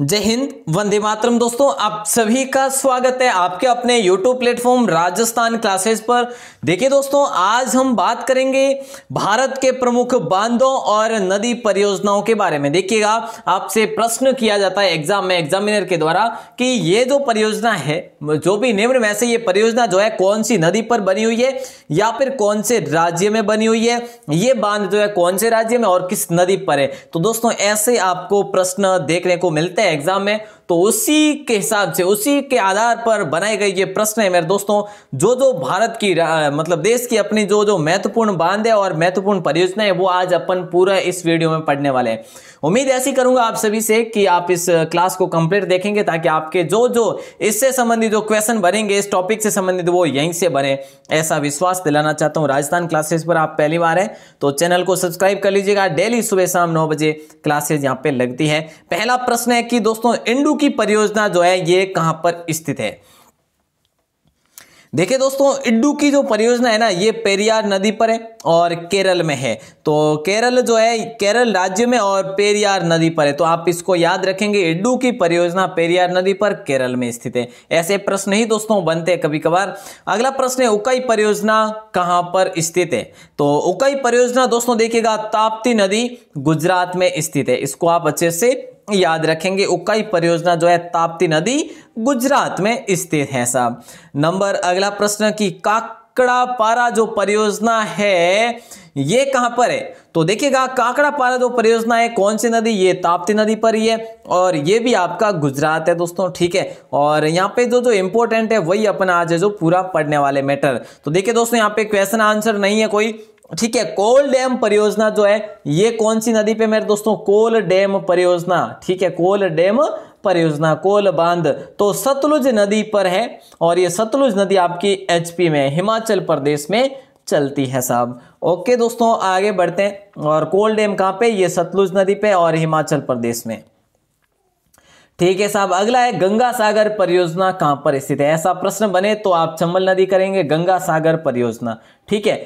जय हिंद वंदे मातरम दोस्तों आप सभी का स्वागत है आपके अपने यूट्यूब प्लेटफॉर्म राजस्थान क्लासेस पर देखिए दोस्तों आज हम बात करेंगे भारत के प्रमुख बांधों और नदी परियोजनाओं के बारे में देखिएगा आपसे प्रश्न किया जाता है एग्जाम में एग्जामिनर के द्वारा कि ये जो परियोजना है जो भी निम्न में से ये परियोजना जो है कौन सी नदी पर बनी हुई है या फिर कौन से राज्य में बनी हुई है ये बांध जो है कौन से राज्य में और किस नदी पर है तो दोस्तों ऐसे आपको प्रश्न देखने को मिलते हैं एग्जाम में तो उसी के हिसाब से उसी के आधार पर बनाए गए ये प्रश्न है मेरे दोस्तों जो जो भारत की मतलब देश की अपनी जो जो महत्वपूर्ण बांध है और महत्वपूर्ण परियोजना है वो आज अपन पूरा इस वीडियो में पढ़ने वाले हैं उम्मीद ऐसी करूंगा आप सभी से कि आप इस क्लास को कंप्लीट देखेंगे ताकि आपके जो जो इससे संबंधित जो क्वेश्चन बनेंगे इस टॉपिक से संबंधित वो यहीं से बने ऐसा विश्वास दिलाना चाहता हूँ राजस्थान क्लासेस पर आप पहली बार हैं तो चैनल को सब्सक्राइब कर लीजिएगा डेली सुबह शाम नौ बजे क्लासेज यहाँ पे लगती है पहला प्रश्न है कि दोस्तों इंडू की परियोजना जो है ये कहां पर स्थित है देखिए दोस्तों इड्डू की जो परियोजना है ना ये पेरियार नदी पर है और केरल में है तो केरल जो है केरल राज्य में और पेरियार नदी पर है तो आप इसको याद रखेंगे इड्डू की परियोजना पेरियार नदी पर केरल में स्थित है ऐसे प्रश्न ही दोस्तों बनते हैं कभी कभार अगला प्रश्न है उकाई परियोजना कहाँ पर स्थित है तो उकाई परियोजना दोस्तों देखिएगा ताप्ती नदी गुजरात में स्थित है इसको आप अच्छे से याद रखेंगे उकाई परियोजना जो है ताप्ती नदी गुजरात में स्थित है साहब नंबर अगला प्रश्न की काकड़ा पारा जो परियोजना है ये कहां पर है तो देखिएगा काकड़ा पारा जो परियोजना है कौन सी नदी ये ताप्ती नदी पर ही है और ये भी आपका गुजरात है दोस्तों ठीक है और यहाँ पे जो जो इंपॉर्टेंट है वही अपना आज है जो पूरा पढ़ने वाले मैटर तो देखिए दोस्तों यहाँ पे क्वेश्चन आंसर नहीं है कोई ठीक है कोल डैम परियोजना जो है ये कौन सी नदी पे मेरे दोस्तों कोल डैम परियोजना ठीक है कोल डैम परियोजना कोल बांध तो सतलुज नदी पर है और ये सतलुज नदी आपकी एचपी में हिमाचल प्रदेश में चलती है साहब ओके दोस्तों आगे बढ़ते हैं और कोल डैम कहाँ पे ये सतलुज नदी पे और हिमाचल प्रदेश में ठीक है साहब अगला है गंगा सागर परियोजना कहां पर स्थित है ऐसा प्रश्न बने तो आप चंबल नदी करेंगे गंगा सागर परियोजना ठीक है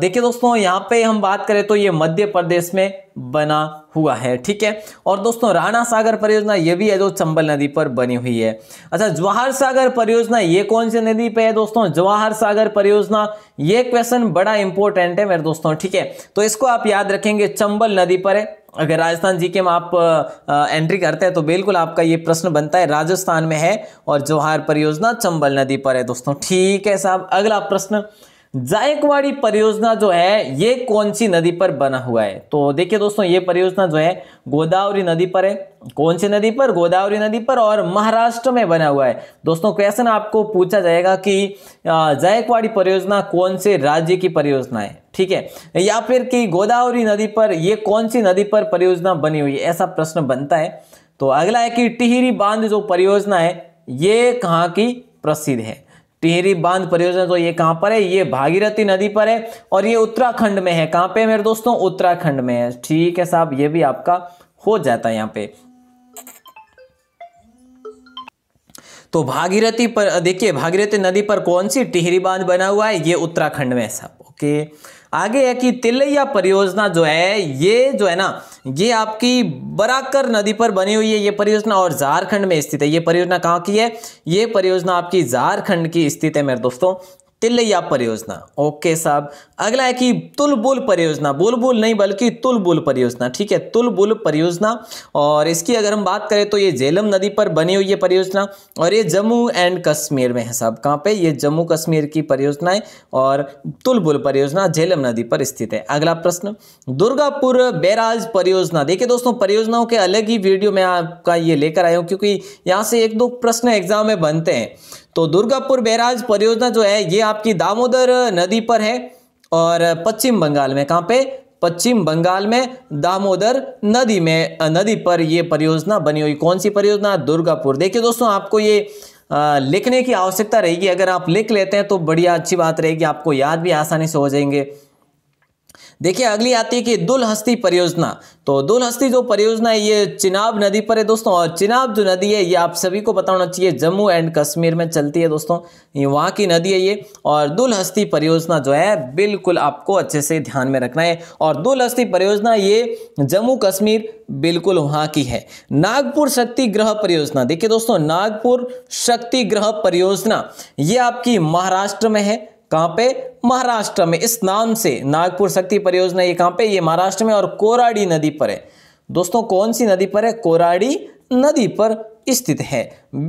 देखिए दोस्तों यहां पे हम बात करें तो ये मध्य प्रदेश में बना हुआ है ठीक है और दोस्तों राणा सागर परियोजना ये भी है जो चंबल नदी पर बनी हुई है अच्छा जवाहर सागर परियोजना ये कौन सी नदी पे है दोस्तों जवाहर सागर परियोजना ये क्वेश्चन बड़ा इंपॉर्टेंट है मेरे दोस्तों ठीक है तो इसको आप याद रखेंगे चंबल नदी पर है अगर राजस्थान जीके में आप एंट्री करते हैं तो बिल्कुल आपका ये प्रश्न बनता है राजस्थान में है और जवाहर परियोजना चंबल नदी पर है दोस्तों ठीक है साहब अगला प्रश्न जायकवाड़ी परियोजना जो है ये कौन सी नदी पर बना हुआ है तो देखिए दोस्तों ये परियोजना जो है गोदावरी नदी पर है कौन सी नदी पर गोदावरी नदी पर और महाराष्ट्र में बना हुआ है दोस्तों क्वेश्चन आपको पूछा जाएगा कि जायकवाड़ी परियोजना कौन से राज्य की परियोजना है ठीक है या फिर कि गोदावरी नदी पर ये कौन सी नदी पर परियोजना बनी हुई ऐसा प्रश्न बनता है तो अगला है कि टिहरी बांध जो परियोजना है ये कहाँ की प्रसिद्ध है टिहरी बांध परियोजना तो ये कहां पर है ये भागीरथी नदी पर है और ये उत्तराखंड में है कहां पे है मेरे दोस्तों उत्तराखंड में है ठीक है साहब ये भी आपका हो जाता है यहां पे तो भागीरथी पर देखिए भागीरथी नदी पर कौन सी टिहरी बांध बना हुआ है ये उत्तराखंड में है साहब ओके आगे है कि तिलैया परियोजना जो है ये जो है ना ये आपकी बराकर नदी पर बनी हुई है ये परियोजना और झारखंड में स्थित है ये परियोजना कहाँ की है ये परियोजना आपकी झारखंड की स्थित है मेरे दोस्तों तिलैया परियोजना ओके साहब अगला है कि तुलबुल परियोजना बुलबुल नहीं बल्कि तुलबुल परियोजना ठीक है तुलबुल परियोजना और इसकी अगर हम बात करें तो ये झेलम नदी पर बनी हुई ये परियोजना और ये जम्मू एंड कश्मीर में है साहब कहाँ पे ये जम्मू कश्मीर की परियोजना है और तुलबुल परियोजना झेलम नदी पर स्थित है अगला प्रश्न दुर्गापुर बैराज परियोजना देखिए दोस्तों परियोजनाओं के अलग ही वीडियो में आपका ये लेकर आया हूँ क्योंकि यहाँ से एक दो प्रश्न एग्जाम में बनते हैं तो दुर्गापुर बैराज परियोजना जो है ये आपकी दामोदर नदी पर है और पश्चिम बंगाल में कहाँ पे पश्चिम बंगाल में दामोदर नदी में नदी पर ये परियोजना बनी हुई कौन सी परियोजना दुर्गापुर देखिए दोस्तों आपको ये लिखने की आवश्यकता रहेगी अगर आप लिख लेते हैं तो बढ़िया अच्छी बात रहेगी आपको याद भी आसानी से हो जाएंगे देखिए अगली आती है कि दुल हस्ती परियोजना तो दुल हस्ती जो परियोजना है ये चिनाब नदी पर है दोस्तों और चिनाब जो नदी है ये आप सभी को बताना चाहिए जम्मू एंड कश्मीर में चलती है दोस्तों ये वहाँ की नदी है ये और दुल हस्ती परियोजना जो है बिल्कुल आपको अच्छे से ध्यान में रखना है और दुल हस्ती परियोजना ये जम्मू कश्मीर बिल्कुल वहाँ की है नागपुर शक्ति ग्रह परियोजना देखिए दोस्तों नागपुर शक्ति ग्रह परियोजना ये आपकी महाराष्ट्र में है कहाँ पे महाराष्ट्र में इस नाम से नागपुर शक्ति परियोजना ये कहाँ पे ये महाराष्ट्र में और कोराडी नदी पर है दोस्तों कौन सी नदी पर है कोराडी नदी पर स्थित है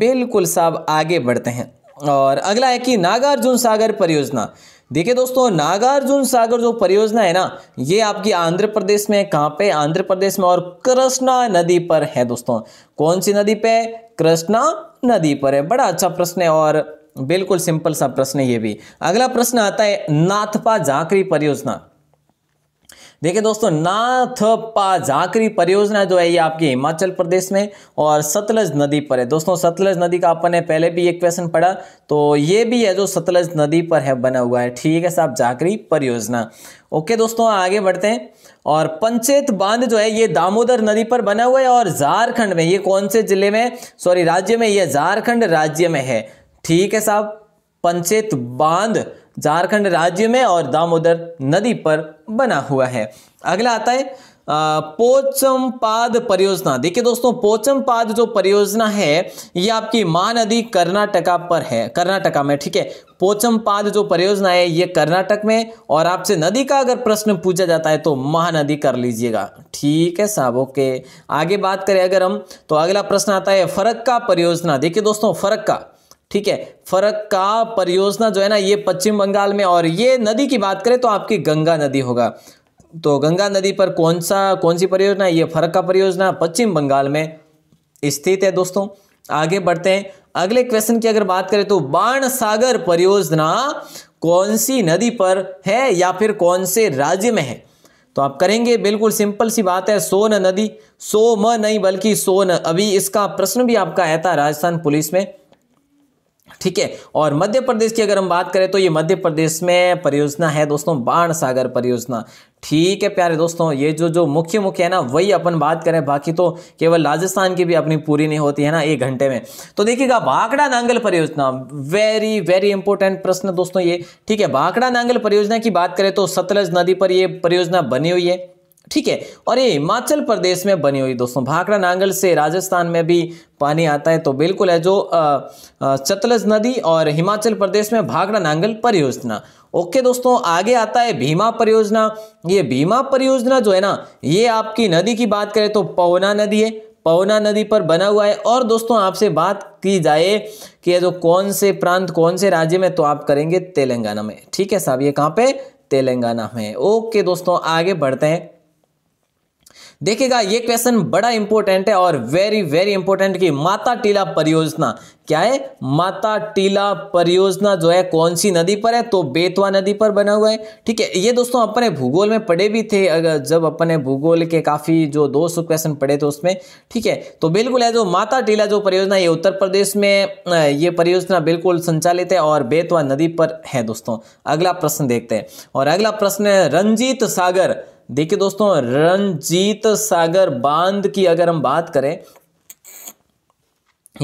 बिल्कुल साहब आगे बढ़ते हैं और अगला है कि नागार्जुन सागर परियोजना देखिए दोस्तों नागार्जुन सागर जो परियोजना है ना ये आपकी आंध्र प्रदेश में कहाँ पे आंध्र प्रदेश में और कृष्णा नदी पर है दोस्तों कौन सी नदी पे कृष्णा नदी पर है बड़ा अच्छा प्रश्न है और बिल्कुल सिंपल सा प्रश्न ये भी अगला प्रश्न आता है नाथपा झाकरी परियोजना देखिए दोस्तों नाथपा झाकरी परियोजना जो है ये आपकी हिमाचल प्रदेश में और सतलज नदी पर है दोस्तों सतलज नदी का अपन ने पहले भी एक क्वेश्चन पढ़ा तो ये भी है जो सतलज नदी पर है बना हुआ है ठीक है साहब झाकरी परियोजना ओके दोस्तों आगे बढ़ते हैं और पंचेत बांध जो है ये दामोदर नदी पर बना हुआ है और झारखंड में ये कौन से जिले में सॉरी राज्य में ये झारखंड राज्य में है ठीक है साहब पंचेत बांध झारखंड राज्य में और दामोदर नदी पर बना हुआ है अगला आता है पोचमपाद परियोजना देखिए दोस्तों पोचमपाद जो परियोजना है ये आपकी महानदी कर्नाटका पर है कर्नाटका में ठीक है पोचम पाद जो परियोजना है ये कर्नाटक में और आपसे नदी का अगर प्रश्न पूछा जाता है तो महानदी कर लीजिएगा ठीक है साहब ओके आगे बात करें अगर हम तो अगला प्रश्न आता है फरक्का परियोजना देखिए दोस्तों फरक्का ठीक है फरक का परियोजना जो है ना ये पश्चिम बंगाल में और ये नदी की बात करें तो आपकी गंगा नदी होगा तो गंगा नदी पर कौन सा कौन सी परियोजना ये फरक का परियोजना पश्चिम बंगाल में स्थित है दोस्तों आगे बढ़ते हैं अगले क्वेश्चन की अगर बात करें तो बाण सागर परियोजना कौन सी नदी पर है या फिर कौन से राज्य में है तो आप करेंगे बिल्कुल सिंपल सी बात है सोन नदी सो म नहीं बल्कि सोन अभी इसका प्रश्न भी आपका आया था राजस्थान पुलिस में ठीक है और मध्य प्रदेश की अगर हम बात करें तो ये मध्य प्रदेश में परियोजना है दोस्तों बाण सागर परियोजना ठीक है प्यारे दोस्तों ये जो जो मुख्य मुख्य है ना वही अपन बात करें बाकी तो केवल राजस्थान की भी अपनी पूरी नहीं होती है ना एक घंटे में तो देखिएगा भाकड़ा नांगल परियोजना वेरी वेरी इंपॉर्टेंट प्रश्न दोस्तों ये ठीक है भाकड़ा नांगल परियोजना की बात करें तो सतलज नदी पर यह परियोजना बनी हुई है ठीक है और ये हिमाचल प्रदेश में बनी हुई दोस्तों भाखड़ा नांगल से राजस्थान में भी पानी आता है तो बिल्कुल है जो चतलज नदी और हिमाचल प्रदेश में भाखड़ा नांगल परियोजना ओके दोस्तों आगे आता है भीमा परियोजना ये भीमा परियोजना जो है ना ये आपकी नदी की बात करें तो पवना नदी है पवना नदी पर बना हुआ है और दोस्तों आपसे बात की जाए कि जो कौन से प्रांत कौन से राज्य में तो आप करेंगे तेलंगाना में ठीक है साहब ये कहाँ पे तेलंगाना में ओके दोस्तों आगे बढ़ते हैं देखिएगा ये क्वेश्चन बड़ा इंपॉर्टेंट है और वेरी वेरी इंपॉर्टेंट कि माता टीला परियोजना क्या है माता टीला परियोजना जो है कौन सी नदी पर है तो बेतवा नदी पर बना हुआ है ठीक है ये दोस्तों अपने भूगोल में पढ़े भी थे अगर जब अपने भूगोल के काफ़ी जो दो सौ क्वेश्चन पढ़े थे उसमें ठीक है तो बिल्कुल है जो माता टीला जो परियोजना ये उत्तर प्रदेश में ये परियोजना बिल्कुल संचालित है और बेतवा नदी पर है दोस्तों अगला प्रश्न देखते हैं और अगला प्रश्न है रंजीत सागर देखिए दोस्तों रंजीत सागर बांध की अगर हम बात करें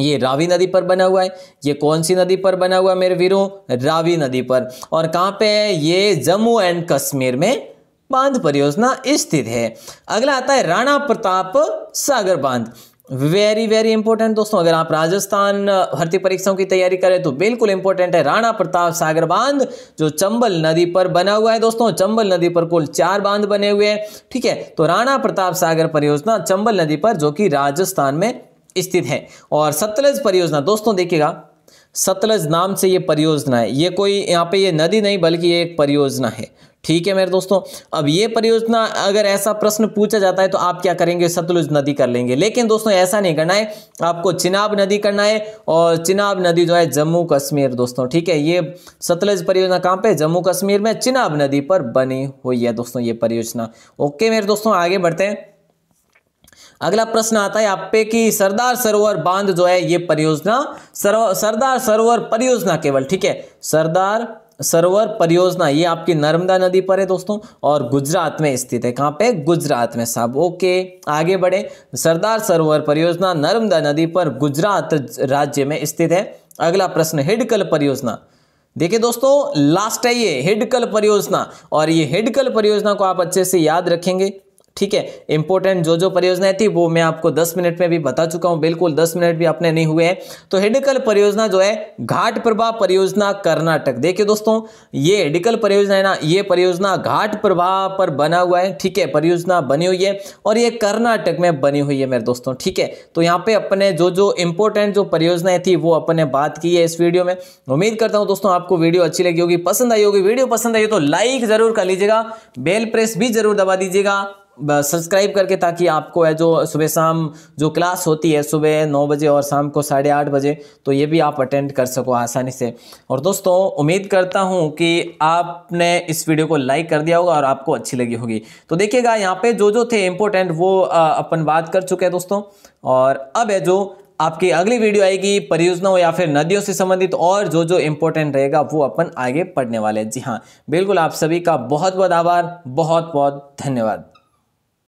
ये रावी नदी पर बना हुआ है ये कौन सी नदी पर बना हुआ है मेरे वीरों रावी नदी पर और कहाँ पे है ये जम्मू एंड कश्मीर में बांध परियोजना स्थित है अगला आता है राणा प्रताप सागर बांध वेरी वेरी इंपॉर्टेंट दोस्तों अगर आप राजस्थान भर्ती परीक्षाओं की तैयारी करें तो बिल्कुल इंपॉर्टेंट है राणा प्रताप सागर बांध जो चंबल नदी पर बना हुआ है दोस्तों चंबल नदी पर कुल चार बांध बने हुए हैं ठीक है तो राणा प्रताप सागर परियोजना चंबल नदी पर जो कि राजस्थान में स्थित है और सतलज परियोजना दोस्तों देखिएगा सतलज नाम से ये परियोजना है ये कोई यहाँ पे ये नदी नहीं बल्कि ये एक परियोजना है ठीक है मेरे दोस्तों अब ये परियोजना अगर ऐसा प्रश्न पूछा जाता है तो आप क्या करेंगे सतलुज नदी कर लेंगे लेकिन दोस्तों ऐसा नहीं करना है आपको चिनाब नदी करना है और चिनाब नदी जो है जम्मू कश्मीर दोस्तों ठीक है ये सतलुज परियोजना कहाँ पे जम्मू कश्मीर में चिनाब नदी पर बनी हुई है दोस्तों ये परियोजना ओके मेरे दोस्तों आगे बढ़ते हैं अगला प्रश्न आता है आप पे कि सरदार सरोवर बांध जो है ये परियोजना सरदार सरोवर परियोजना केवल ठीक है सरदार सरोवर परियोजना ये आपकी नर्मदा नदी पर है दोस्तों और गुजरात में स्थित है कहाँ पे गुजरात में साहब ओके आगे बढ़े सरदार सरोवर परियोजना नर्मदा नदी पर गुजरात राज्य में स्थित है अगला प्रश्न हिडकल परियोजना देखिए दोस्तों लास्ट है ये हिडकल परियोजना और ये हिडकल परियोजना को आप अच्छे से याद रखेंगे ठीक है इंपॉर्टेंट जो जो परियोजनाएं थी वो मैं आपको 10 मिनट में भी बता चुका हूं बिल्कुल 10 मिनट भी आपने नहीं हुए हैं तो हेडिकल परियोजना जो है घाट प्रभाव परियोजना कर्नाटक देखिए दोस्तों ये हेडिकल परियोजना है ना ये परियोजना घाट प्रभाव पर बना हुआ है ठीक है परियोजना बनी हुई है और ये कर्नाटक में बनी हुई है मेरे दोस्तों ठीक है तो यहाँ पे अपने जो जो इंपॉर्टेंट जो परियोजनाएं थी वो अपने बात की है इस वीडियो में उम्मीद करता हूँ दोस्तों आपको वीडियो अच्छी लगी होगी पसंद आई होगी वीडियो पसंद आई हो तो लाइक जरूर कर लीजिएगा बेल प्रेस भी जरूर दबा दीजिएगा सब्सक्राइब करके ताकि आपको है जो सुबह शाम जो क्लास होती है सुबह नौ बजे और शाम को साढ़े आठ बजे तो ये भी आप अटेंड कर सको आसानी से और दोस्तों उम्मीद करता हूँ कि आपने इस वीडियो को लाइक कर दिया होगा और आपको अच्छी लगी होगी तो देखिएगा यहाँ पे जो जो थे इम्पोर्टेंट वो अपन बात कर चुके हैं दोस्तों और अब है जो आपकी अगली वीडियो आएगी परियोजनाओं या फिर नदियों से संबंधित और जो जो इम्पोर्टेंट रहेगा वो अपन आगे पढ़ने वाले हैं जी हाँ बिल्कुल आप सभी का बहुत बहुत आभार बहुत बहुत धन्यवाद